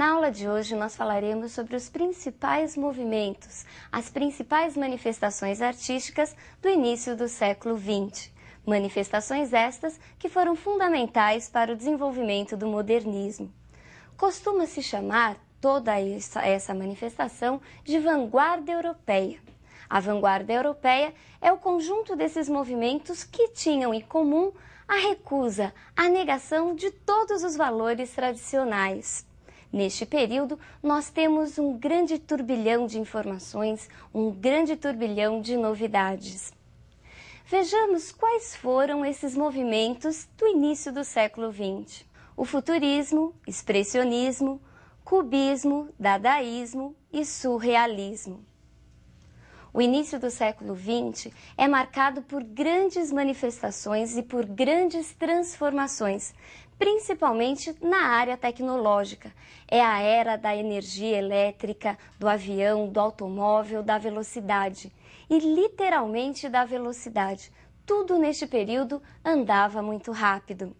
Na aula de hoje, nós falaremos sobre os principais movimentos, as principais manifestações artísticas do início do século XX. Manifestações estas que foram fundamentais para o desenvolvimento do modernismo. Costuma-se chamar toda essa manifestação de vanguarda europeia. A vanguarda europeia é o conjunto desses movimentos que tinham em comum a recusa, a negação de todos os valores tradicionais. Neste período, nós temos um grande turbilhão de informações, um grande turbilhão de novidades. Vejamos quais foram esses movimentos do início do século XX. O futurismo, expressionismo, cubismo, dadaísmo e surrealismo. O início do século XX é marcado por grandes manifestações e por grandes transformações, principalmente na área tecnológica. É a era da energia elétrica, do avião, do automóvel, da velocidade. E literalmente da velocidade. Tudo neste período andava muito rápido.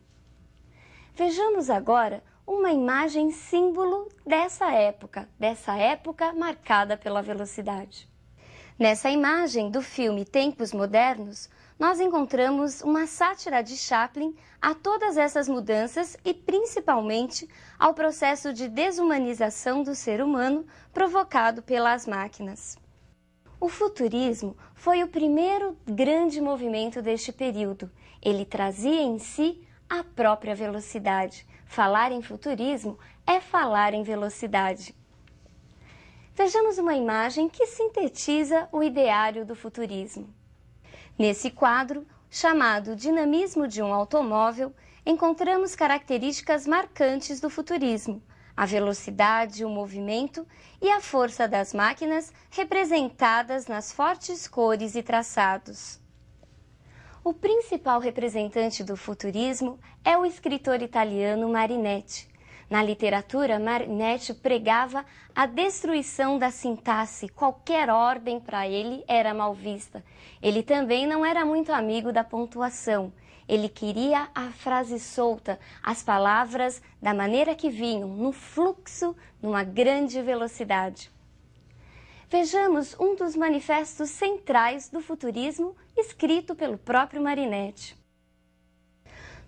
Vejamos agora uma imagem símbolo dessa época, dessa época marcada pela velocidade. Nessa imagem do filme Tempos Modernos, nós encontramos uma sátira de Chaplin a todas essas mudanças e principalmente ao processo de desumanização do ser humano provocado pelas máquinas. O futurismo foi o primeiro grande movimento deste período. Ele trazia em si a própria velocidade. Falar em futurismo é falar em velocidade. Vejamos uma imagem que sintetiza o ideário do futurismo. Nesse quadro, chamado Dinamismo de um Automóvel, encontramos características marcantes do futurismo. A velocidade, o movimento e a força das máquinas representadas nas fortes cores e traçados. O principal representante do futurismo é o escritor italiano Marinetti, na literatura, Marinetti pregava a destruição da sintaxe. Qualquer ordem para ele era mal vista. Ele também não era muito amigo da pontuação. Ele queria a frase solta, as palavras da maneira que vinham, no fluxo, numa grande velocidade. Vejamos um dos manifestos centrais do futurismo escrito pelo próprio Marinetti.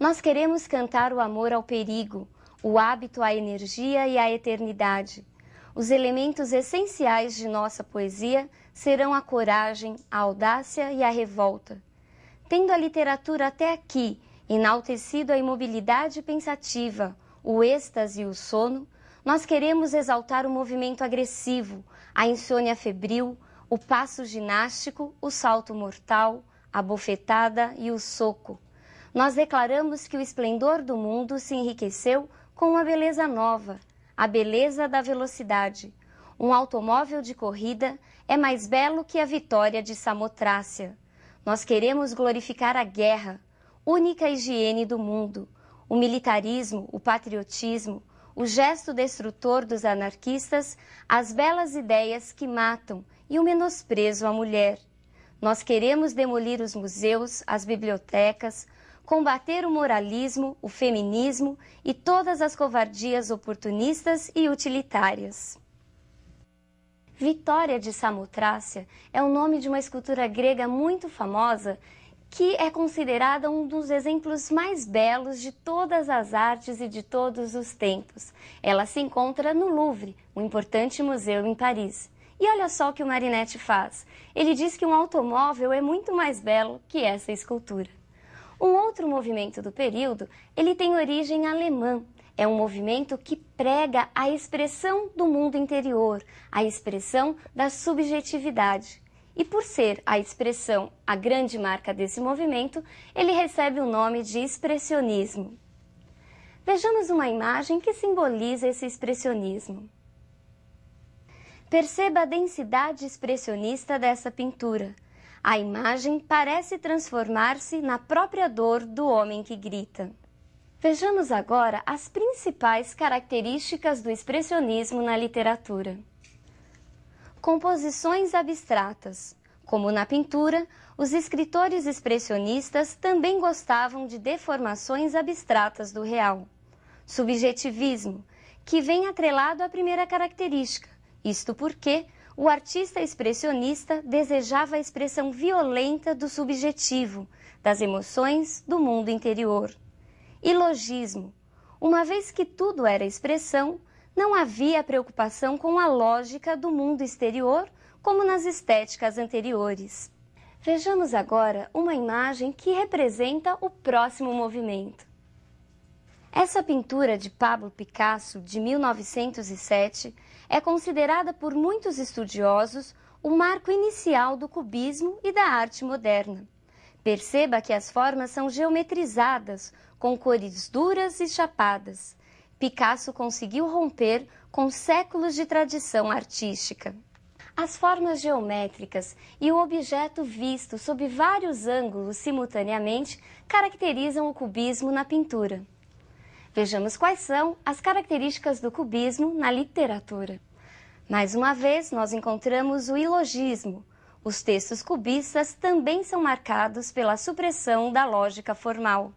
Nós queremos cantar o amor ao perigo, o hábito, a energia e a eternidade. Os elementos essenciais de nossa poesia serão a coragem, a audácia e a revolta. Tendo a literatura até aqui enaltecido a imobilidade pensativa, o êxtase e o sono, nós queremos exaltar o movimento agressivo, a insônia febril, o passo ginástico, o salto mortal, a bofetada e o soco. Nós declaramos que o esplendor do mundo se enriqueceu com uma beleza nova, a beleza da velocidade. Um automóvel de corrida é mais belo que a vitória de Samotrácia. Nós queremos glorificar a guerra, única higiene do mundo, o militarismo, o patriotismo, o gesto destrutor dos anarquistas, as belas ideias que matam e o menosprezo à mulher. Nós queremos demolir os museus, as bibliotecas, combater o moralismo, o feminismo e todas as covardias oportunistas e utilitárias. Vitória de Samotrácia é o nome de uma escultura grega muito famosa que é considerada um dos exemplos mais belos de todas as artes e de todos os tempos. Ela se encontra no Louvre, um importante museu em Paris. E olha só o que o Marinetti faz. Ele diz que um automóvel é muito mais belo que essa escultura. Um outro movimento do período, ele tem origem alemã. É um movimento que prega a expressão do mundo interior, a expressão da subjetividade. E por ser a expressão a grande marca desse movimento, ele recebe o nome de expressionismo. Vejamos uma imagem que simboliza esse expressionismo. Perceba a densidade expressionista dessa pintura. A imagem parece transformar-se na própria dor do homem que grita. Vejamos agora as principais características do expressionismo na literatura. Composições abstratas. Como na pintura, os escritores expressionistas também gostavam de deformações abstratas do real. Subjetivismo, que vem atrelado à primeira característica, isto porque o artista expressionista desejava a expressão violenta do subjetivo, das emoções do mundo interior. Ilogismo. Uma vez que tudo era expressão, não havia preocupação com a lógica do mundo exterior, como nas estéticas anteriores. Vejamos agora uma imagem que representa o próximo movimento. Essa pintura de Pablo Picasso, de 1907, é considerada por muitos estudiosos o marco inicial do cubismo e da arte moderna. Perceba que as formas são geometrizadas, com cores duras e chapadas. Picasso conseguiu romper com séculos de tradição artística. As formas geométricas e o objeto visto sob vários ângulos simultaneamente caracterizam o cubismo na pintura. Vejamos quais são as características do cubismo na literatura. Mais uma vez, nós encontramos o ilogismo. Os textos cubistas também são marcados pela supressão da lógica formal.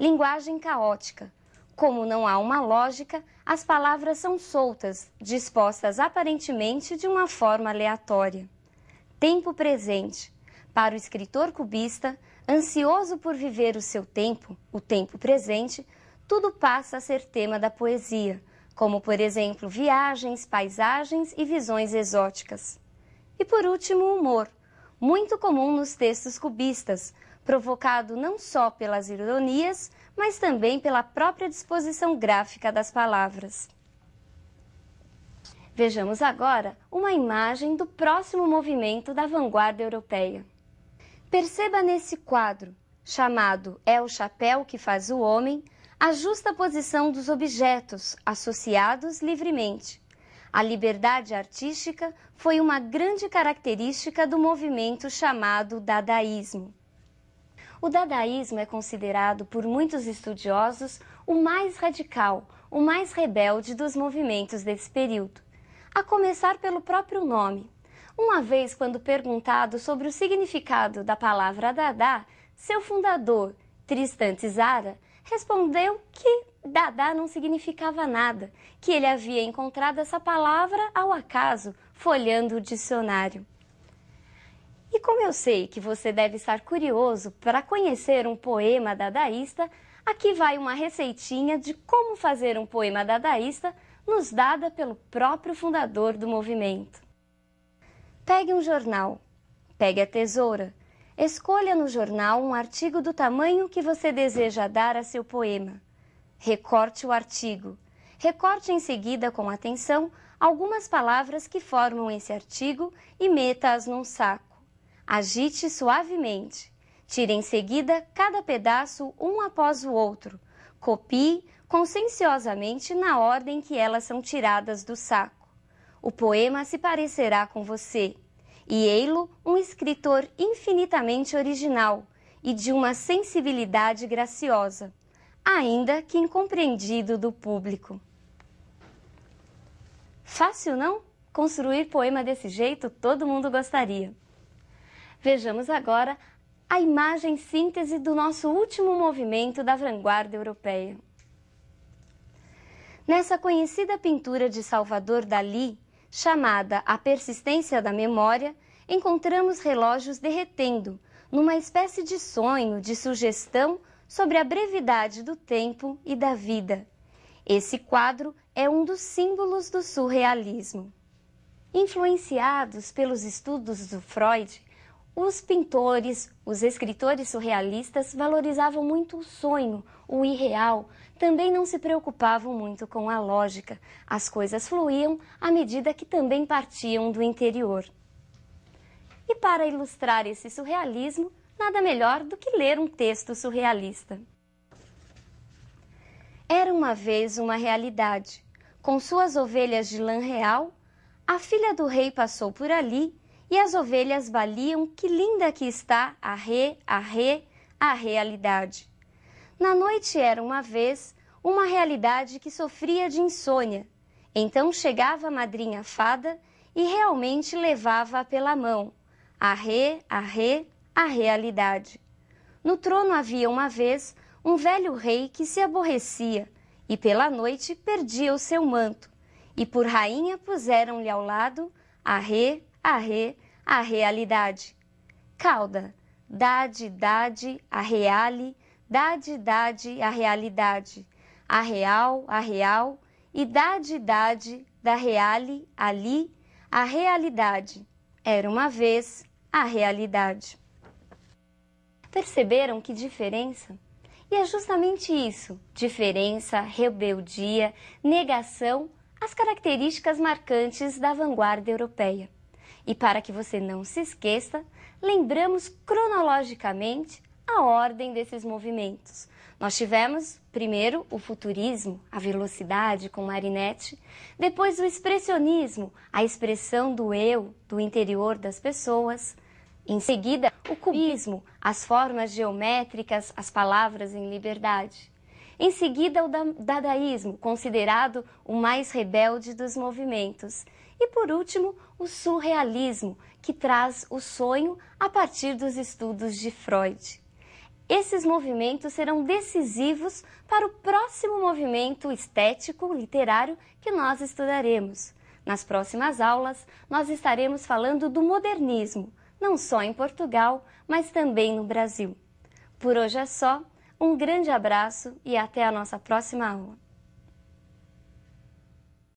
Linguagem caótica. Como não há uma lógica, as palavras são soltas, dispostas aparentemente de uma forma aleatória. Tempo presente. Para o escritor cubista, ansioso por viver o seu tempo, o tempo presente, tudo passa a ser tema da poesia, como, por exemplo, viagens, paisagens e visões exóticas. E por último, o humor, muito comum nos textos cubistas, provocado não só pelas ironias, mas também pela própria disposição gráfica das palavras. Vejamos agora uma imagem do próximo movimento da vanguarda europeia. Perceba nesse quadro, chamado É o Chapéu que Faz o Homem, a justa posição dos objetos associados livremente. A liberdade artística foi uma grande característica do movimento chamado dadaísmo. O dadaísmo é considerado por muitos estudiosos o mais radical, o mais rebelde dos movimentos desse período, a começar pelo próprio nome. Uma vez, quando perguntado sobre o significado da palavra Dadá, seu fundador, Tristan Tzara, respondeu que Dada não significava nada, que ele havia encontrado essa palavra ao acaso, folhando o dicionário. E como eu sei que você deve estar curioso para conhecer um poema dadaísta, aqui vai uma receitinha de como fazer um poema dadaísta, nos dada pelo próprio fundador do movimento. Pegue um jornal, pegue a tesoura, Escolha no jornal um artigo do tamanho que você deseja dar a seu poema. Recorte o artigo. Recorte em seguida com atenção algumas palavras que formam esse artigo e meta-as num saco. Agite suavemente. Tire em seguida cada pedaço um após o outro. Copie conscienciosamente na ordem que elas são tiradas do saco. O poema se parecerá com você e Eilo, um escritor infinitamente original e de uma sensibilidade graciosa, ainda que incompreendido do público. Fácil não? Construir poema desse jeito todo mundo gostaria. Vejamos agora a imagem síntese do nosso último movimento da vanguarda europeia. Nessa conhecida pintura de Salvador Dalí, chamada A Persistência da Memória, encontramos relógios derretendo, numa espécie de sonho, de sugestão sobre a brevidade do tempo e da vida. Esse quadro é um dos símbolos do surrealismo. Influenciados pelos estudos do Freud, os pintores, os escritores surrealistas valorizavam muito o sonho, o irreal, também não se preocupavam muito com a lógica. As coisas fluíam à medida que também partiam do interior. E para ilustrar esse surrealismo, nada melhor do que ler um texto surrealista. Era uma vez uma realidade. Com suas ovelhas de lã real, a filha do rei passou por ali e as ovelhas baliam que linda que está a re, a re, a realidade. Na noite era uma vez uma realidade que sofria de insônia. Então chegava a madrinha fada e realmente levava-a pela mão a re a a realidade. No trono havia uma vez um velho rei que se aborrecia e pela noite perdia o seu manto. E por rainha puseram-lhe ao lado a re a realidade. Cauda, dade, dade, a reale, dade, dade, a realidade. A real, a real, e dade, dade, da reale, ali, a realidade. Era uma vez à realidade. Perceberam que diferença? E é justamente isso: diferença, rebeldia, negação, as características marcantes da vanguarda europeia. E para que você não se esqueça, lembramos cronologicamente a ordem desses movimentos. Nós tivemos primeiro o futurismo, a velocidade com Marinetti, depois o expressionismo, a expressão do eu, do interior das pessoas, em seguida, o cubismo, as formas geométricas, as palavras em liberdade. Em seguida, o dadaísmo, considerado o mais rebelde dos movimentos. E por último, o surrealismo, que traz o sonho a partir dos estudos de Freud. Esses movimentos serão decisivos para o próximo movimento estético literário que nós estudaremos. Nas próximas aulas, nós estaremos falando do modernismo não só em Portugal, mas também no Brasil. Por hoje é só, um grande abraço e até a nossa próxima aula.